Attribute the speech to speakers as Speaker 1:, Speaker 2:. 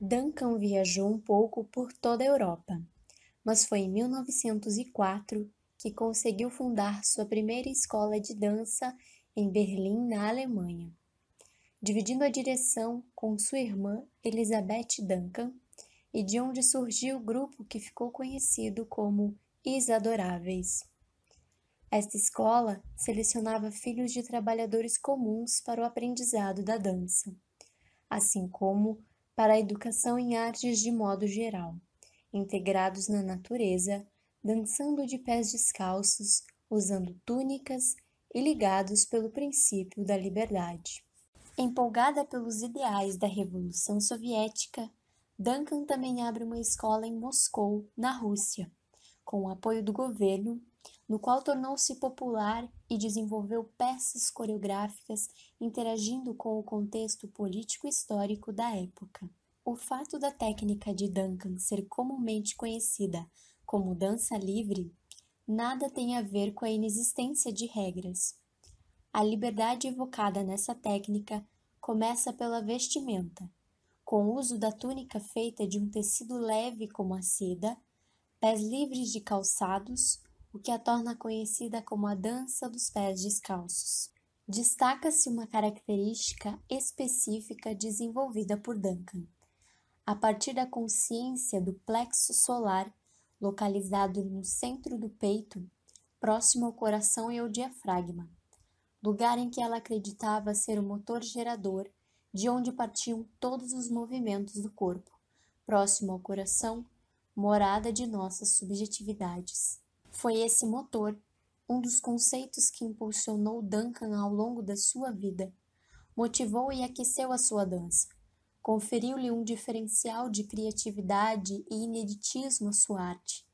Speaker 1: Duncan viajou um pouco por
Speaker 2: toda a Europa, mas foi em 1904 que conseguiu fundar sua primeira escola de dança em Berlim, na Alemanha. Dividindo a direção com sua irmã Elizabeth Duncan, e de onde surgiu o grupo que ficou conhecido como Isadoráveis. Esta escola selecionava filhos de trabalhadores comuns para o aprendizado da dança, assim como para a educação em artes de modo geral, integrados na natureza, dançando de pés descalços, usando túnicas e ligados pelo princípio da liberdade. Empolgada pelos ideais da Revolução Soviética, Duncan também abre uma escola em Moscou, na Rússia, com o apoio do governo no qual tornou-se popular e desenvolveu peças coreográficas interagindo com o contexto político-histórico da época. O fato da técnica de Duncan ser comumente conhecida como dança livre nada tem a ver com a inexistência de regras. A liberdade evocada nessa técnica começa pela vestimenta, com o uso da túnica feita de um tecido leve como a seda, pés livres de calçados, o que a torna conhecida como a dança dos pés descalços. Destaca-se uma característica específica desenvolvida por Duncan. A partir da consciência do plexo solar, localizado no centro do peito, próximo ao coração e ao diafragma, lugar em que ela acreditava ser o motor gerador, de onde partiam todos os movimentos do corpo, próximo ao coração, morada de nossas subjetividades. Foi esse motor um dos conceitos que impulsionou Duncan ao longo da sua vida, motivou e aqueceu a sua dança, conferiu-lhe um diferencial de criatividade
Speaker 1: e ineditismo à sua arte.